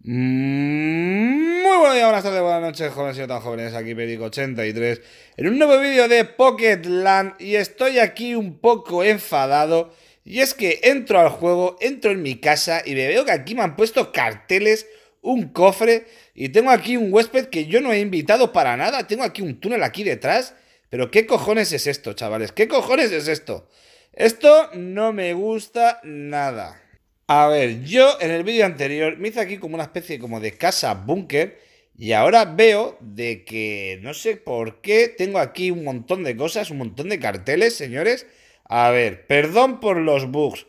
Mm, muy buenos días, buenas tardes, buenas noches, jóvenes y tan jóvenes. Aquí Perico83 en un nuevo vídeo de Pocketland. Y estoy aquí un poco enfadado. Y es que entro al juego, entro en mi casa y me veo que aquí me han puesto carteles, un cofre. Y tengo aquí un huésped que yo no he invitado para nada. Tengo aquí un túnel aquí detrás. Pero ¿qué cojones es esto, chavales? ¿Qué cojones es esto? Esto no me gusta nada. A ver, yo en el vídeo anterior me hice aquí como una especie como de casa búnker y ahora veo de que no sé por qué tengo aquí un montón de cosas, un montón de carteles, señores. A ver, perdón por los bugs.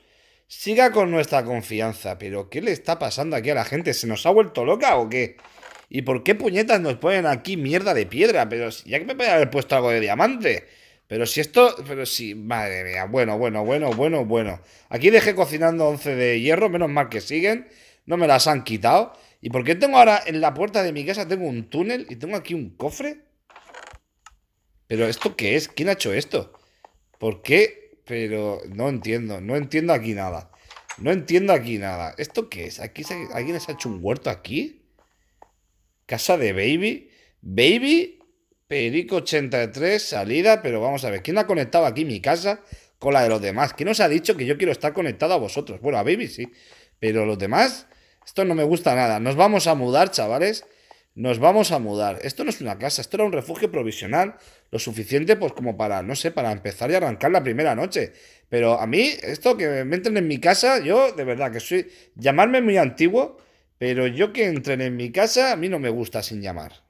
Siga con nuestra confianza, pero ¿qué le está pasando aquí a la gente? ¿Se nos ha vuelto loca o qué? ¿Y por qué puñetas nos ponen aquí mierda de piedra? Pero ya que me puede haber puesto algo de diamante. Pero si esto, pero si, madre mía, bueno, bueno, bueno, bueno, bueno. Aquí dejé cocinando 11 de hierro, menos mal que siguen, no me las han quitado. ¿Y por qué tengo ahora en la puerta de mi casa tengo un túnel y tengo aquí un cofre? ¿Pero esto qué es? ¿Quién ha hecho esto? ¿Por qué? Pero no entiendo, no entiendo aquí nada. No entiendo aquí nada. ¿Esto qué es? ¿Aquí ¿Alguien se ha hecho un huerto aquí? ¿Casa de Baby? ¿Baby? Perico 83, salida, pero vamos a ver, ¿quién ha conectado aquí mi casa con la de los demás? ¿Quién os ha dicho que yo quiero estar conectado a vosotros? Bueno, a Baby sí, pero los demás, esto no me gusta nada. Nos vamos a mudar, chavales, nos vamos a mudar. Esto no es una casa, esto era un refugio provisional, lo suficiente pues como para, no sé, para empezar y arrancar la primera noche. Pero a mí, esto que me entren en mi casa, yo de verdad que soy, llamarme muy antiguo, pero yo que entren en mi casa, a mí no me gusta sin llamar.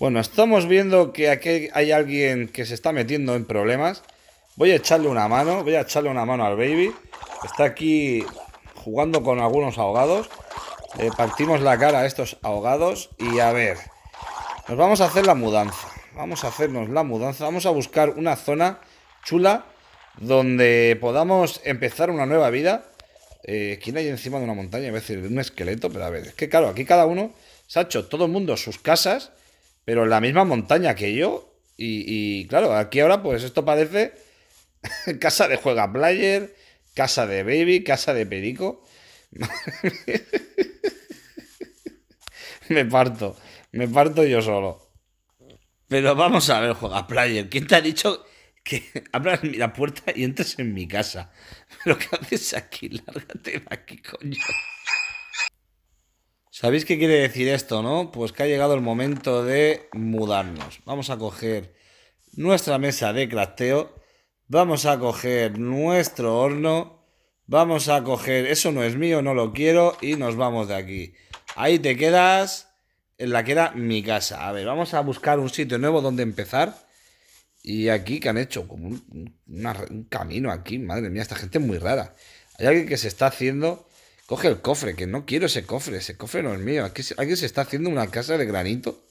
Bueno, estamos viendo que aquí hay alguien que se está metiendo en problemas. Voy a echarle una mano, voy a echarle una mano al baby. Está aquí jugando con algunos ahogados. partimos la cara a estos ahogados y a ver. Nos vamos a hacer la mudanza. Vamos a hacernos la mudanza. Vamos a buscar una zona chula donde podamos empezar una nueva vida. Eh, ¿Quién hay encima de una montaña? A veces un esqueleto, pero a ver, es que claro, aquí cada uno se ha hecho todo el mundo sus casas pero en la misma montaña que yo. Y, claro, aquí ahora pues esto parece casa de juega player, casa de baby, casa de perico. me parto, me parto yo solo. Pero vamos a ver, juega player, ¿quién te ha dicho que abras la puerta y entres en mi casa? ¿Pero qué haces aquí? Lárgate de aquí, coño. ¿Sabéis qué quiere decir esto, no? Pues que ha llegado el momento de mudarnos. Vamos a coger nuestra mesa de crafteo, vamos a coger nuestro horno, vamos a coger, eso no es mío, no lo quiero y nos vamos de aquí. Ahí te quedas en la que era mi casa. A ver, vamos a buscar un sitio nuevo donde empezar. Y aquí que han hecho como un, un camino aquí, madre mía, esta gente es muy rara. Hay alguien que se está haciendo Coge el cofre, que no quiero ese cofre, ese cofre no es mío. Aquí, se está haciendo una casa de granito.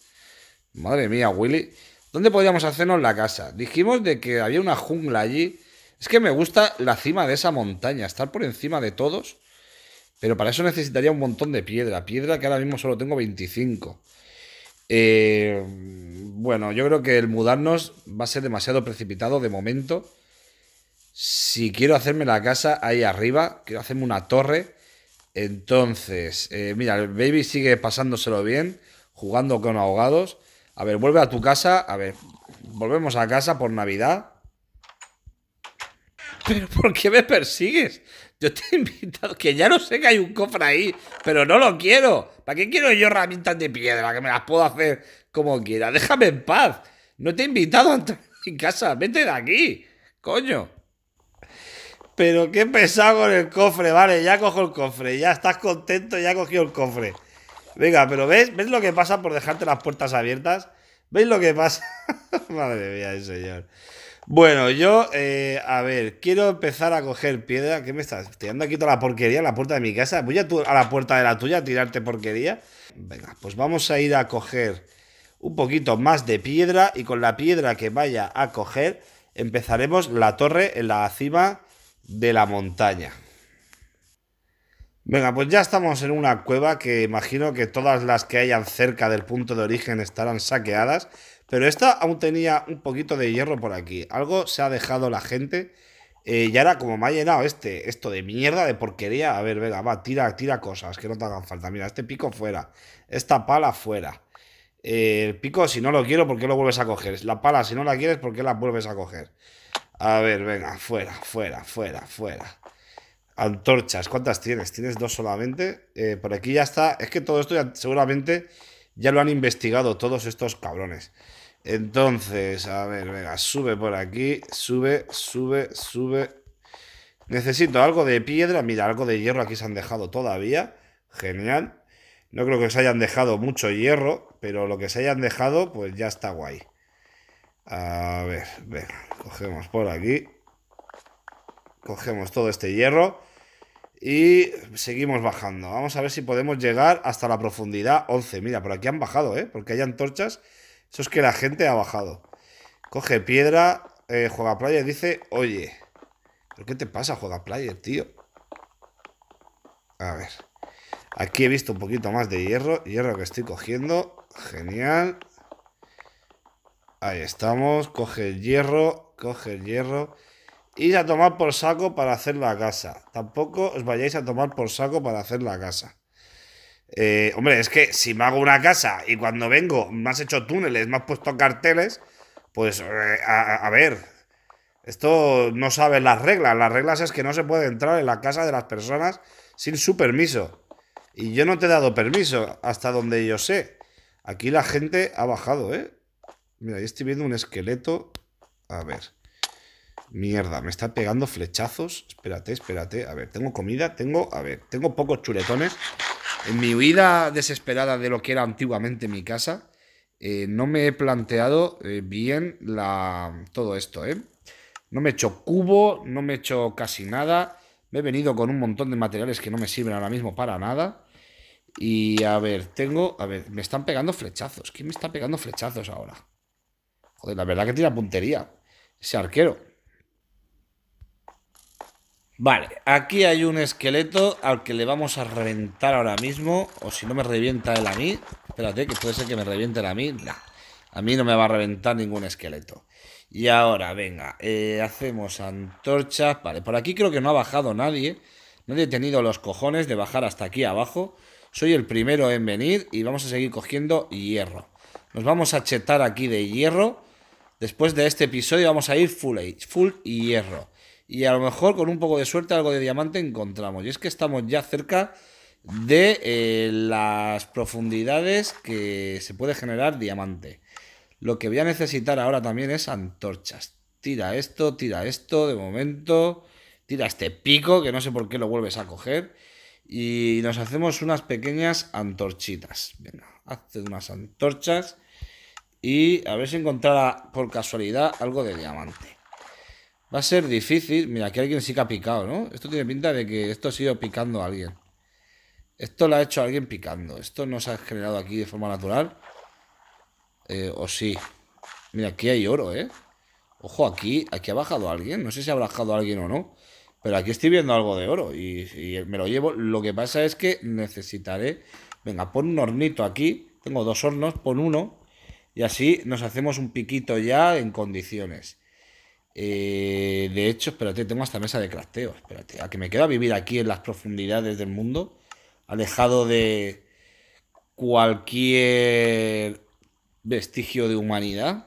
Madre mía, Willy. ¿Dónde podríamos hacernos la casa? Dijimos de que había una jungla allí. Es que me gusta la cima de esa montaña, estar por encima de todos. Pero para eso necesitaría un montón de piedra. Piedra que ahora mismo solo tengo 25. Eh, bueno, yo creo que el mudarnos va a ser demasiado precipitado de momento. Si quiero hacerme la casa ahí arriba, quiero hacerme una torre entonces, eh, mira, el baby sigue pasándoselo bien, jugando con ahogados. A ver, vuelve a tu casa. A ver, volvemos a casa por Navidad. ¿Pero por qué me persigues? Yo te he invitado, que ya no sé que hay un cofre ahí, pero no lo quiero. ¿Para qué quiero yo herramientas de piedra? Que me las puedo hacer como quiera. Déjame en paz. No te he invitado a entrar en casa. Vete de aquí. Coño. Pero qué pesado con el cofre, vale, ya cojo el cofre, ya estás contento, ya cogió el cofre. Venga, pero ¿ves? ¿Ves lo que pasa por dejarte las puertas abiertas? ¿Veis lo que pasa? Madre mía, el señor. Bueno, yo, eh, a ver, quiero empezar a coger piedra. ¿Qué me estás? ¿Tirando aquí toda la porquería en la puerta de mi casa? ¿Voy a, a la puerta de la tuya a tirarte porquería? Venga, pues vamos a ir a coger un poquito más de piedra y con la piedra que vaya a coger empezaremos la torre en la cima de la montaña. Venga, pues ya estamos en una cueva que imagino que todas las que hayan cerca del punto de origen estarán saqueadas, pero esta aún tenía un poquito de hierro por aquí. Algo se ha dejado la gente. Eh, y ahora, como me ha llenado este, esto de mierda, de porquería, a ver, venga, va, tira, tira cosas que no te hagan falta. Mira, este pico fuera, esta pala fuera. Eh, el pico, si no lo quiero, ¿por qué lo vuelves a coger? La pala, si no la quieres, ¿por qué la vuelves a coger? A ver, venga, fuera, fuera, fuera, fuera. Antorchas, ¿cuántas tienes? ¿Tienes dos solamente? Eh, por aquí ya está. Es que todo esto seguramente ya lo han investigado todos estos cabrones. Entonces, a ver, venga, sube por aquí, sube, sube, sube. Necesito algo de piedra, mira, algo de hierro aquí se han dejado todavía. Genial. No creo que se hayan dejado mucho hierro, pero lo que se hayan dejado, pues ya está guay. A ver, cogemos por aquí. Cogemos todo este hierro. Y seguimos bajando. Vamos a ver si podemos llegar hasta la profundidad 11. Mira, por aquí han bajado, ¿eh? Porque hay antorchas. Eso es que la gente ha bajado. Coge piedra. Eh, juega juega y dice, oye. qué te pasa, juega playa, tío? A ver. Aquí he visto un poquito más de hierro. Hierro que estoy cogiendo. Genial. Ahí estamos, coge el hierro, coge el hierro. Y a tomar por saco para hacer la casa. Tampoco os vayáis a tomar por saco para hacer la casa. Eh, hombre, es que si me hago una casa y cuando vengo me has hecho túneles, me has puesto carteles, pues eh, a, a, ver, esto no sabe las reglas. Las reglas es que no se puede entrar en la casa de las personas sin su permiso. Y yo no te he dado permiso, hasta donde yo sé. Aquí la gente ha bajado, ¿eh? Mira, yo estoy viendo un esqueleto. A ver. Mierda, me está pegando flechazos. Espérate, espérate. A ver, tengo comida, tengo... A ver, tengo pocos chuletones. En mi huida desesperada de lo que era antiguamente mi casa, eh, no me he planteado eh, bien la... todo esto, ¿eh? No me he hecho cubo, no me he hecho casi nada. Me he venido con un montón de materiales que no me sirven ahora mismo para nada. Y a ver, tengo... A ver, me están pegando flechazos. ¿Quién me está pegando flechazos ahora? Joder, la verdad que tiene puntería ese arquero. Vale, aquí hay un esqueleto al que le vamos a reventar ahora mismo. O si no me revienta él a mí. Espérate, que puede ser que me reviente a mí. a mí no me va a reventar ningún esqueleto. Y ahora, venga, eh, hacemos antorchas. Vale, por aquí creo que no ha bajado nadie. Nadie ha tenido los cojones de bajar hasta aquí abajo. Soy el primero en venir y vamos a seguir cogiendo hierro. Nos vamos a chetar aquí de hierro Después de este episodio vamos a ir full, full hierro. Y a lo mejor con un poco de suerte algo de diamante encontramos. Y es que estamos ya cerca de eh, las profundidades que se puede generar diamante. Lo que voy a necesitar ahora también es antorchas. Tira esto, tira esto, de momento. Tira este pico, que no sé por qué lo vuelves a coger. Y nos hacemos unas pequeñas antorchitas. Venga, unas antorchas. Y a ver si encontrara por casualidad algo de diamante. Va a ser difícil. Mira, aquí alguien sí que ha picado, ¿no? Esto tiene pinta de que esto ha sido picando a alguien. Esto lo ha hecho alguien picando. Esto no se ha generado aquí de forma natural. Eh, o sí. Mira, aquí hay oro, ¿eh? Ojo, aquí, aquí ha bajado alguien. No sé si ha bajado alguien o no. Pero aquí estoy viendo algo de oro y, y me lo llevo. Lo que pasa es que necesitaré... Venga, pon un hornito aquí. Tengo dos hornos, pon uno. Y así nos hacemos un piquito ya en condiciones. Eh, de hecho, espérate, tengo hasta mesa de crafteo. Espérate, a que me queda vivir aquí en las profundidades del mundo, alejado de cualquier vestigio de humanidad.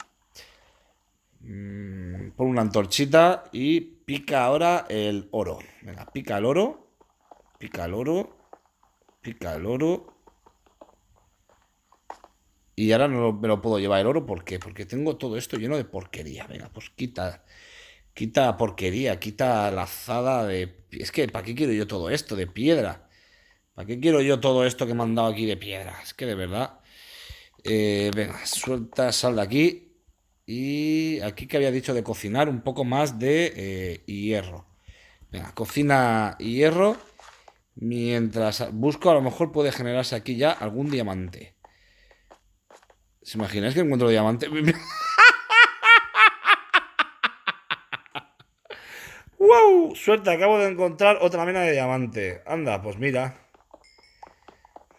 Mm, pon una antorchita y pica ahora el oro. Venga, pica el oro, pica el oro, pica el oro, y ahora no me lo puedo llevar el oro, ¿por qué? Porque tengo todo esto lleno de porquería. Venga, pues quita, quita porquería, quita lazada de... Es que, ¿para qué quiero yo todo esto de piedra? ¿Para qué quiero yo todo esto que me han dado aquí de piedra? Es que de verdad... Eh, venga, suelta, sal de aquí. Y aquí que había dicho de cocinar un poco más de eh, hierro. Venga, cocina hierro. Mientras busco, a lo mejor puede generarse aquí ya algún diamante. ¿Se imagináis que encuentro diamante? ¡Wow! Suerte, acabo de encontrar otra mina de diamante. Anda, pues mira.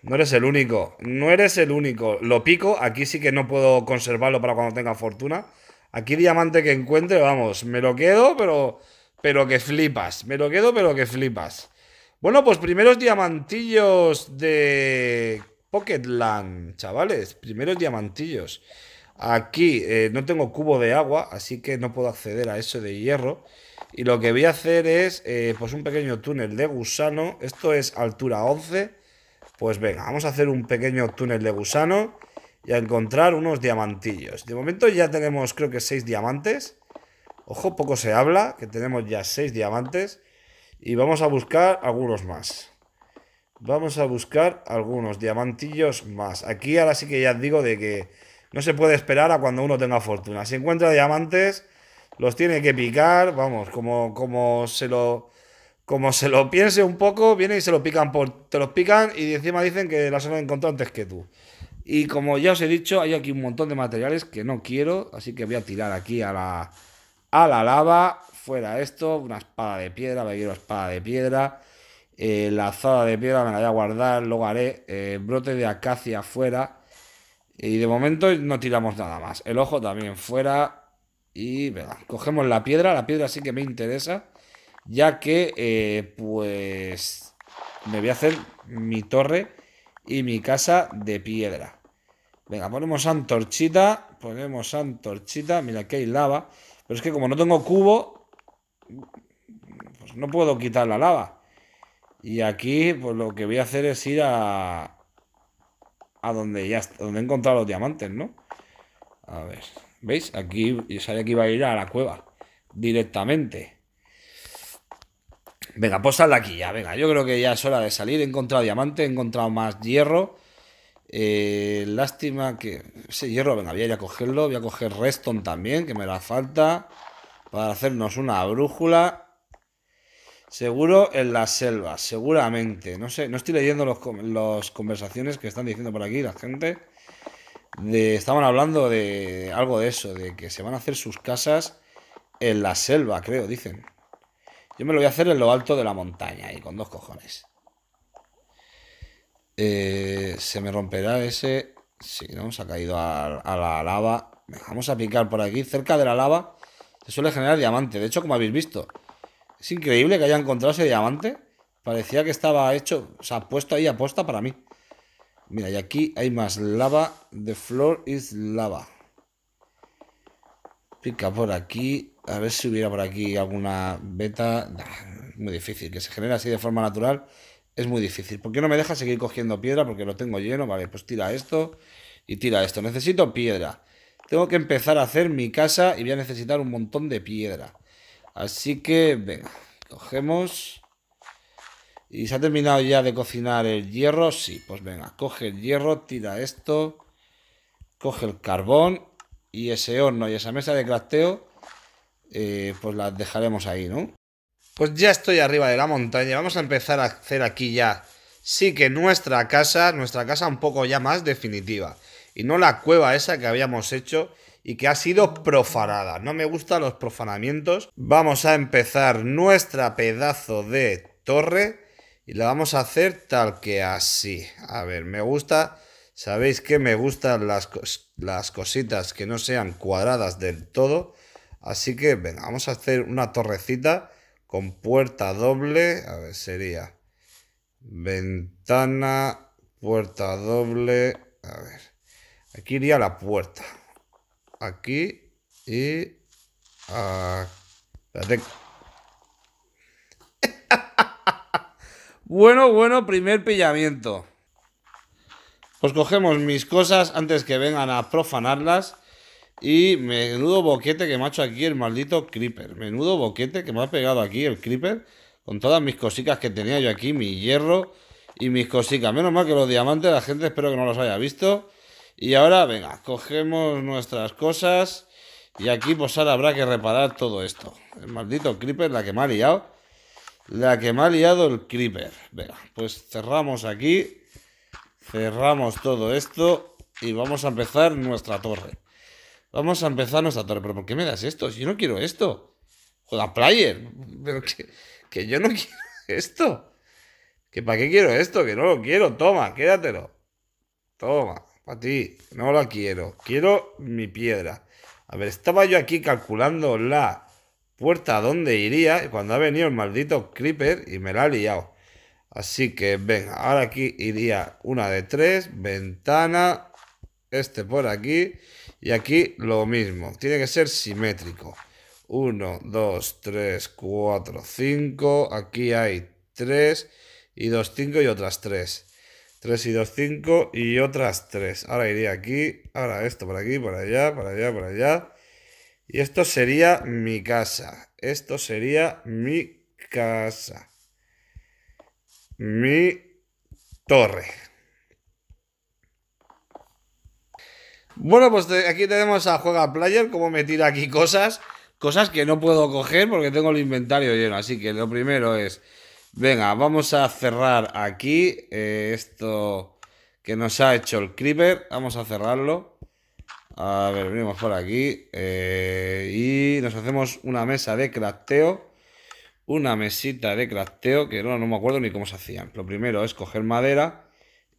No eres el único. No eres el único. Lo pico. Aquí sí que no puedo conservarlo para cuando tenga fortuna. Aquí diamante que encuentre, vamos. Me lo quedo, pero. Pero que flipas. Me lo quedo, pero que flipas. Bueno, pues primeros diamantillos de Pocketland, chavales, primeros diamantillos. Aquí eh, no tengo cubo de agua, así que no puedo acceder a eso de hierro. Y lo que voy a hacer es eh, pues un pequeño túnel de gusano. Esto es altura 11. Pues venga, vamos a hacer un pequeño túnel de gusano y a encontrar unos diamantillos. De momento ya tenemos creo que 6 diamantes. Ojo, poco se habla, que tenemos ya 6 diamantes. Y vamos a buscar algunos más. Vamos a buscar algunos diamantillos más. Aquí ahora sí que ya digo de que no se puede esperar a cuando uno tenga fortuna. Si encuentra diamantes, los tiene que picar, vamos, como, como se lo... Como se lo piense un poco, viene y se lo pican por. Te los pican y encima dicen que las han encontrado antes que tú. Y como ya os he dicho, hay aquí un montón de materiales que no quiero, así que voy a tirar aquí a la, a la lava. Fuera esto, una espada de piedra, me quiero espada de piedra. Eh, la azada de piedra me la voy a guardar, luego haré eh, brote de acacia fuera. Y de momento no tiramos nada más. El ojo también fuera. Y venga, cogemos la piedra. La piedra sí que me interesa. Ya que, eh, pues, me voy a hacer mi torre y mi casa de piedra. Venga, ponemos antorchita. Ponemos antorchita. Mira, que hay lava. Pero es que como no tengo cubo, pues no puedo quitar la lava. Y aquí, pues lo que voy a hacer es ir a. a donde ya donde he encontrado los diamantes, ¿no? A ver. ¿Veis? Aquí sabía que iba a ir a la cueva. Directamente. Venga, pues sal aquí ya, venga. Yo creo que ya es hora de salir. He encontrado diamante, he encontrado más hierro. Eh, lástima que. Ese hierro, venga, voy a ir a cogerlo. Voy a coger Reston también, que me da falta. Para hacernos una brújula. Seguro en la selva, seguramente. No sé, no estoy leyendo las conversaciones que están diciendo por aquí la gente. estaban hablando de algo de eso, de que se van a hacer sus casas en la selva, creo, dicen. Yo me lo voy a hacer en lo alto de la montaña, y con dos cojones. Eh, se me romperá ese. Sí, ¿no? Se ha caído a, a la lava. Vamos a picar por aquí. Cerca de la lava se suele generar diamante. De hecho, como habéis visto, es increíble que haya encontrado ese diamante. Parecía que estaba hecho, o sea, puesto ahí aposta para mí. Mira, y aquí hay más lava. The floor is lava. Pica por aquí. A ver si hubiera por aquí alguna beta. muy difícil. Que se genere así de forma natural es muy difícil. ¿Por qué no me deja seguir cogiendo piedra? Porque lo tengo lleno. Vale, pues tira esto y tira esto. Necesito piedra. Tengo que empezar a hacer mi casa y voy a necesitar un montón de piedra. Así que, venga, cogemos. ¿Y se ha terminado ya de cocinar el hierro? Sí, pues venga, coge el hierro, tira esto, coge el carbón y ese horno y esa mesa de crafteo, eh, pues las dejaremos ahí, ¿no? Pues ya estoy arriba de la montaña, vamos a empezar a hacer aquí ya, sí que nuestra casa, nuestra casa un poco ya más definitiva. Y no la cueva esa que habíamos hecho, y que ha sido profanada. No me gustan los profanamientos. Vamos a empezar nuestra pedazo de torre y la vamos a hacer tal que así. A ver, me gusta... Sabéis que me gustan las, las cositas que no sean cuadradas del todo. Así que venga, vamos a hacer una torrecita con puerta doble. A ver, sería ventana, puerta doble. A ver, aquí iría la puerta aquí y bueno, bueno, primer pillamiento. Pues cogemos mis cosas antes que vengan a profanarlas. Y menudo boquete que me ha hecho aquí el maldito Creeper. Menudo boquete que me ha pegado aquí el Creeper. Con todas mis cositas que tenía yo aquí, mi hierro y mis cositas. Menos mal que los diamantes, la gente espero que no los haya visto. Y ahora, venga, cogemos nuestras cosas. Y aquí, pues ahora habrá que reparar todo esto. El maldito creeper, la que me ha liado. La que me ha liado el creeper. Venga, pues cerramos aquí. Cerramos todo esto. Y vamos a empezar nuestra torre. Vamos a empezar nuestra torre. ¿Pero por qué me das esto? yo no quiero esto. Joder, player. Pero que, que yo no quiero esto. ¿Que para qué quiero esto? Que no lo quiero. Toma, quédatelo. Toma para ti, no la quiero, quiero mi piedra. A ver, estaba yo aquí calculando la puerta a dónde iría y cuando ha venido el maldito creeper y me la ha liado. Así que venga, ahora aquí iría una de tres, ventana, este por aquí y aquí lo mismo. Tiene que ser simétrico. Uno, dos, tres, cuatro, cinco, Aquí hay tres y dos, cinco y otras tres. 3 y 2, 5 y otras 3. Ahora iría aquí, ahora esto por aquí, por allá, por allá, por allá. Y esto sería mi casa. Esto sería mi casa. Mi torre. Bueno, pues aquí tenemos a Juega Player, como me tira aquí cosas, cosas que no puedo coger porque tengo el inventario lleno. Así que lo primero es Venga, vamos a cerrar aquí eh, esto que nos ha hecho el Creeper. Vamos a cerrarlo. A ver, venimos por aquí. Eh, y nos hacemos una mesa de crafteo. Una mesita de crafteo, que no, no me acuerdo ni cómo se hacían. Lo primero es coger madera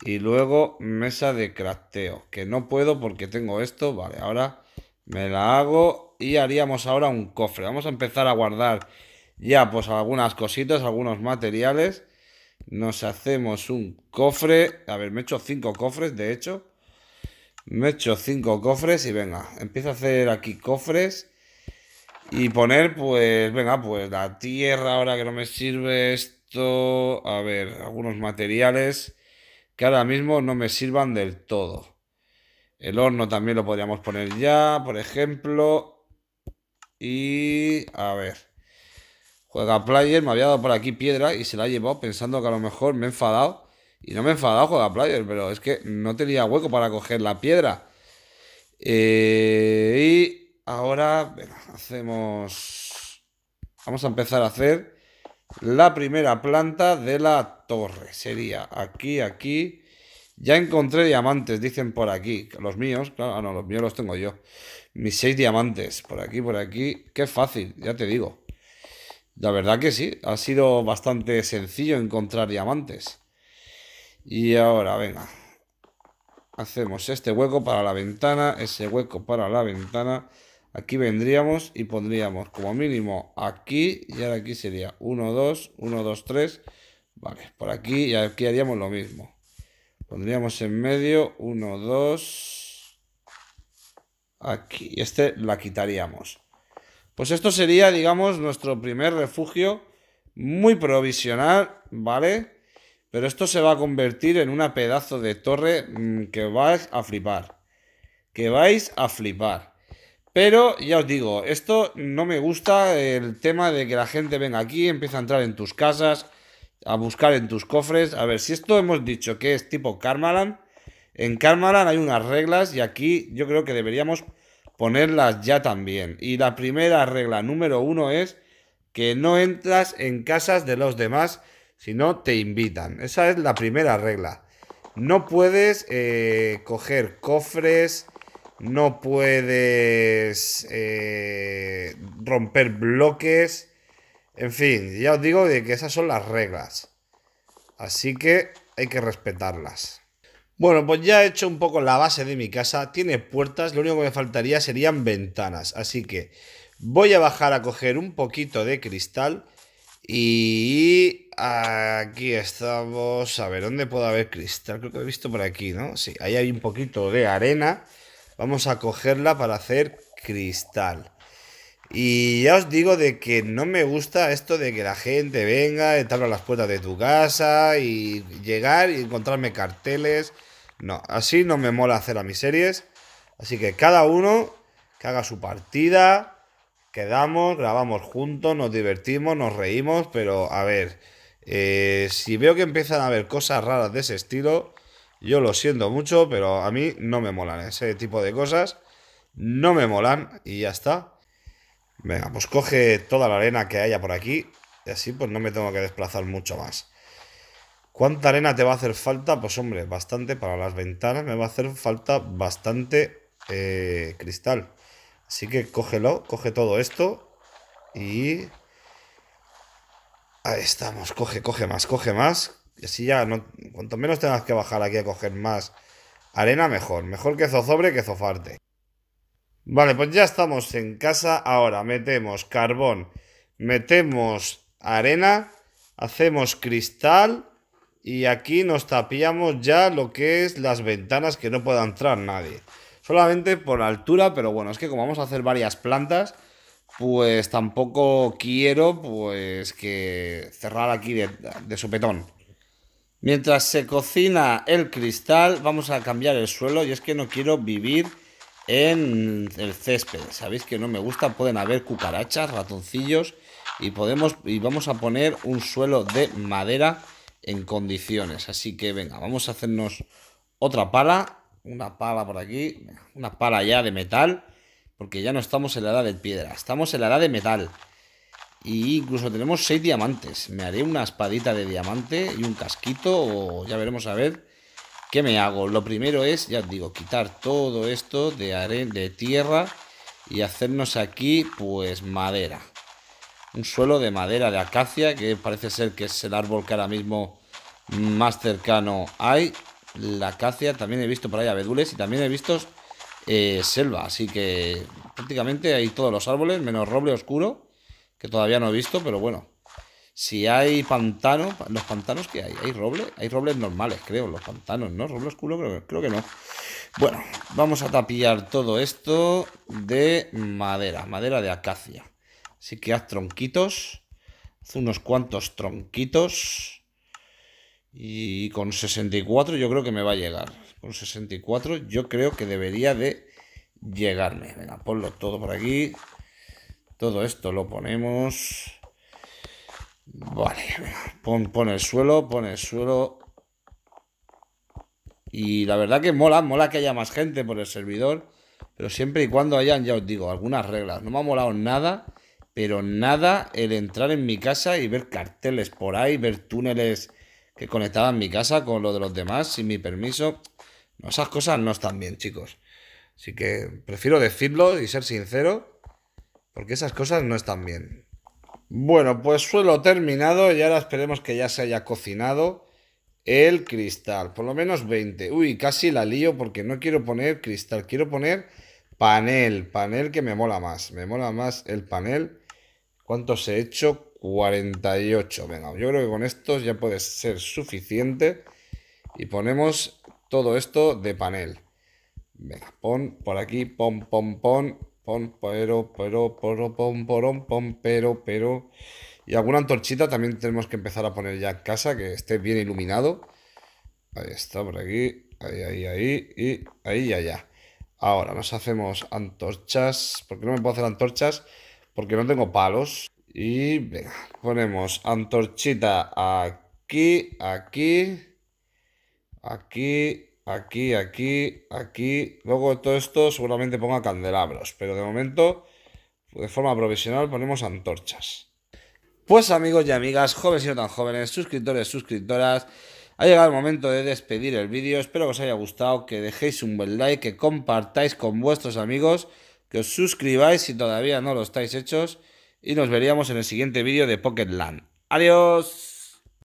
y luego mesa de crafteo. Que no puedo porque tengo esto. Vale, ahora me la hago y haríamos ahora un cofre. Vamos a empezar a guardar ya, pues algunas cositas, algunos materiales. Nos hacemos un cofre. A ver, me he hecho cinco cofres, de hecho. Me he hecho cinco cofres y venga, empiezo a hacer aquí cofres. Y poner, pues, venga, pues la tierra ahora que no me sirve esto. A ver, algunos materiales que ahora mismo no me sirvan del todo. El horno también lo podríamos poner ya, por ejemplo. Y a ver. Juega Player, me había dado por aquí piedra y se la ha llevado pensando que a lo mejor me he enfadado. Y no me he enfadado, Juega Player, pero es que no tenía hueco para coger la piedra. Eh, y ahora hacemos. Vamos a empezar a hacer la primera planta de la torre. Sería aquí, aquí. Ya encontré diamantes, dicen por aquí. Los míos, claro, ah, no, los míos los tengo yo. Mis seis diamantes, por aquí, por aquí. Qué fácil, ya te digo. La verdad que sí, ha sido bastante sencillo encontrar diamantes. Y ahora, venga. Hacemos este hueco para la ventana, ese hueco para la ventana. Aquí vendríamos y pondríamos como mínimo aquí y ahora aquí sería 1, 2, 1, 2, 3. Vale, por aquí y aquí haríamos lo mismo. Pondríamos en medio 1, 2. Aquí. Y este la quitaríamos. Pues esto sería, digamos, nuestro primer refugio, muy provisional, ¿vale? Pero esto se va a convertir en una pedazo de torre mm, que vais a flipar. Que vais a flipar. Pero ya os digo, esto no me gusta el tema de que la gente venga aquí, empieza a entrar en tus casas, a buscar en tus cofres. A ver, si esto hemos dicho que es tipo Karmaland, en Karmaland hay unas reglas y aquí yo creo que deberíamos ponerlas ya también. Y la primera regla número uno es que no entras en casas de los demás si no te invitan. Esa es la primera regla. No puedes eh, coger cofres, no puedes eh, romper bloques. En fin, ya os digo de que esas son las reglas. Así que hay que respetarlas. Bueno, pues ya he hecho un poco la base de mi casa. Tiene puertas, lo único que me faltaría serían ventanas. Así que voy a bajar a coger un poquito de cristal. Y aquí estamos. A ver, ¿dónde puedo haber cristal? Creo que he visto por aquí, ¿no? Sí, ahí hay un poquito de arena. Vamos a cogerla para hacer cristal. Y ya os digo de que no me gusta esto de que la gente venga, a las puertas de tu casa y llegar y encontrarme carteles. No, así no me mola hacer a mis series. Así que cada uno que haga su partida, quedamos, grabamos juntos, nos divertimos, nos reímos, pero a ver, eh, si veo que empiezan a haber cosas raras de ese estilo, yo lo siento mucho, pero a mí no me molan ese tipo de cosas. No me molan y ya está. Venga, pues coge toda la arena que haya por aquí. Y así pues no me tengo que desplazar mucho más. ¿Cuánta arena te va a hacer falta? Pues hombre, bastante para las ventanas. Me va a hacer falta bastante eh, cristal. Así que cógelo, coge todo esto. Y... Ahí estamos. Coge, coge más, coge más. Y así ya, no, cuanto menos tengas que bajar aquí a coger más arena, mejor. Mejor que zozobre que zofarte. Vale, pues ya estamos en casa. Ahora metemos carbón, metemos arena, hacemos cristal y aquí nos tapiamos ya lo que es las ventanas que no pueda entrar nadie. Solamente por altura, pero bueno, es que como vamos a hacer varias plantas, pues tampoco quiero pues que cerrar aquí de, de sopetón. Mientras se cocina el cristal, vamos a cambiar el suelo y es que no quiero vivir en el césped. Sabéis que no me gusta, pueden haber cucarachas, ratoncillos y podemos y vamos a poner un suelo de madera en condiciones. Así que venga, vamos a hacernos otra pala, una pala por aquí, una pala ya de metal, porque ya no estamos en la edad de piedra, estamos en la edad de metal. Y incluso tenemos seis diamantes. Me haré una espadita de diamante y un casquito, o ya veremos a ver. ¿Qué me hago? Lo primero es, ya digo, quitar todo esto de, de tierra y hacernos aquí, pues, madera. Un suelo de madera de acacia, que parece ser que es el árbol que ahora mismo más cercano hay. La acacia, también he visto por ahí abedules y también he visto eh, selva. Así que prácticamente hay todos los árboles, menos roble oscuro, que todavía no he visto, pero bueno. Si hay pantano, los pantanos que hay, hay roble, hay robles normales, creo, los pantanos, ¿no? ¿Robles oscuro, creo, que no. Bueno, vamos a tapillar todo esto de madera, madera de acacia. Así que haz tronquitos, haz unos cuantos tronquitos. Y con 64 yo creo que me va a llegar. Con 64 yo creo que debería de llegarme. Venga, ponlo todo por aquí. Todo esto lo ponemos. Vale, pon, el suelo, pon el suelo. Y la verdad que mola, mola que haya más gente por el servidor. Pero siempre y cuando hayan, ya os digo, algunas reglas. No me ha molado nada, pero nada el entrar en mi casa y ver carteles por ahí, ver túneles que conectaban mi casa con lo de los demás sin mi permiso. No, esas cosas no están bien, chicos. Así que prefiero decirlo y ser sincero, porque esas cosas no están bien. Bueno, pues suelo terminado y ahora esperemos que ya se haya cocinado el cristal. Por lo menos 20. Uy, casi la lío porque no quiero poner cristal, quiero poner panel. Panel que me mola más. Me mola más el panel. ¿Cuántos he hecho? 48. Venga, yo creo que con estos ya puede ser suficiente. Y ponemos todo esto de panel. Venga, pon por aquí, pon, pon, pon. Pon, pero, pero, pero, pon, porón, pon, pero, pero. Y alguna antorchita también tenemos que empezar a poner ya en casa, que esté bien iluminado. Ahí está, por aquí. Ahí, ahí, ahí. Y ahí ya allá. Ahora nos hacemos antorchas. ¿Por qué no me puedo hacer antorchas? Porque no tengo palos. Y venga, ponemos antorchita aquí, aquí, aquí, aquí, aquí, aquí. Luego todo esto seguramente ponga candelabros, pero de momento, de forma provisional, ponemos antorchas. Pues amigos y amigas, jóvenes y no tan jóvenes, suscriptores, suscriptoras, ha llegado el momento de despedir el vídeo. Espero que os haya gustado, que dejéis un buen like, que compartáis con vuestros amigos, que os suscribáis si todavía no lo estáis hechos y nos veríamos en el siguiente vídeo de Pocket Land. Adiós.